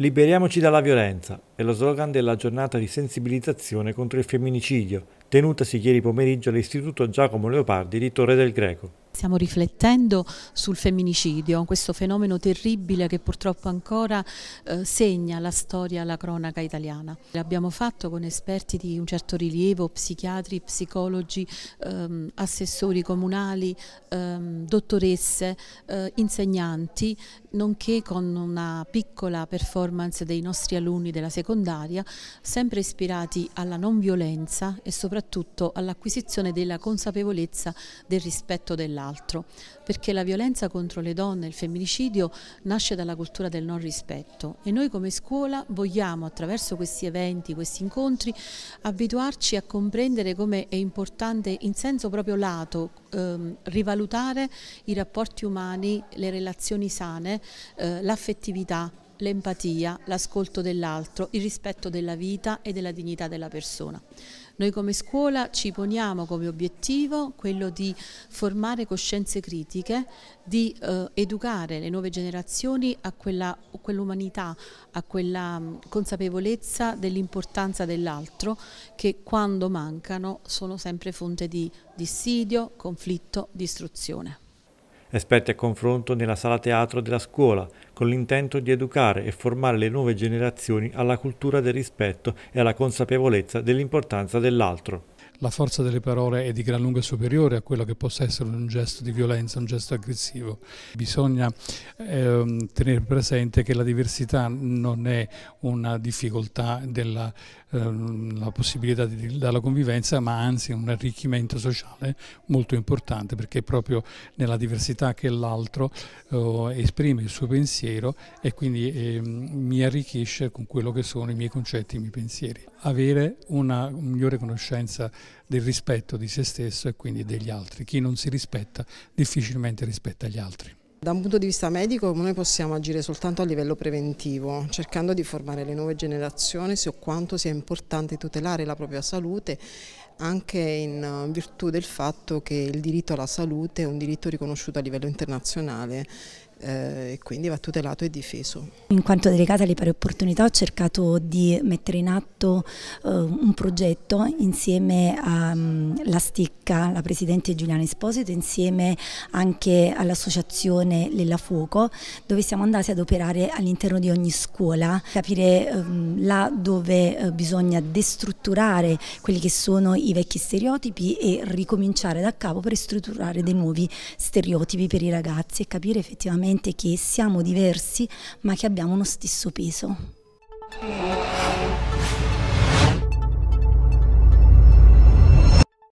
Liberiamoci dalla violenza è lo slogan della giornata di sensibilizzazione contro il femminicidio, tenutasi ieri pomeriggio all'Istituto Giacomo Leopardi di Torre del Greco. Stiamo riflettendo sul femminicidio, questo fenomeno terribile che purtroppo ancora eh, segna la storia, la cronaca italiana. L'abbiamo fatto con esperti di un certo rilievo, psichiatri, psicologi, ehm, assessori comunali, ehm, dottoresse, eh, insegnanti, nonché con una piccola performance dei nostri alunni della secondaria, sempre ispirati alla non violenza e soprattutto all'acquisizione della consapevolezza del rispetto dell'altro altro, perché la violenza contro le donne e il femminicidio nasce dalla cultura del non rispetto e noi come scuola vogliamo attraverso questi eventi, questi incontri, abituarci a comprendere come è importante in senso proprio lato ehm, rivalutare i rapporti umani, le relazioni sane, eh, l'affettività l'empatia, l'ascolto dell'altro, il rispetto della vita e della dignità della persona. Noi come scuola ci poniamo come obiettivo quello di formare coscienze critiche, di eh, educare le nuove generazioni a quell'umanità, quell a quella mm, consapevolezza dell'importanza dell'altro che quando mancano sono sempre fonte di dissidio, conflitto, distruzione esperti a confronto nella sala teatro della scuola, con l'intento di educare e formare le nuove generazioni alla cultura del rispetto e alla consapevolezza dell'importanza dell'altro. La forza delle parole è di gran lunga superiore a quello che possa essere un gesto di violenza, un gesto aggressivo. Bisogna ehm, tenere presente che la diversità non è una difficoltà della Ehm, la possibilità di, dalla convivenza, ma anzi un arricchimento sociale molto importante perché è proprio nella diversità che l'altro eh, esprime il suo pensiero e quindi eh, mi arricchisce con quello che sono i miei concetti, i miei pensieri. Avere una migliore conoscenza del rispetto di se stesso e quindi degli altri. Chi non si rispetta difficilmente rispetta gli altri. Da un punto di vista medico noi possiamo agire soltanto a livello preventivo, cercando di formare le nuove generazioni su quanto sia importante tutelare la propria salute anche in virtù del fatto che il diritto alla salute è un diritto riconosciuto a livello internazionale eh, e quindi va tutelato e difeso. In quanto delegata alle pari opportunità ho cercato di mettere in atto eh, un progetto insieme alla mm, um, Sticca, la Presidente Giuliana Esposito, insieme anche all'Associazione Lella Fuoco, dove siamo andati ad operare all'interno di ogni scuola, capire um, là dove uh, bisogna destrutturare quelli che sono i vecchi stereotipi e ricominciare da capo per strutturare dei nuovi stereotipi per i ragazzi e capire effettivamente veramente che siamo diversi ma che abbiamo uno stesso peso.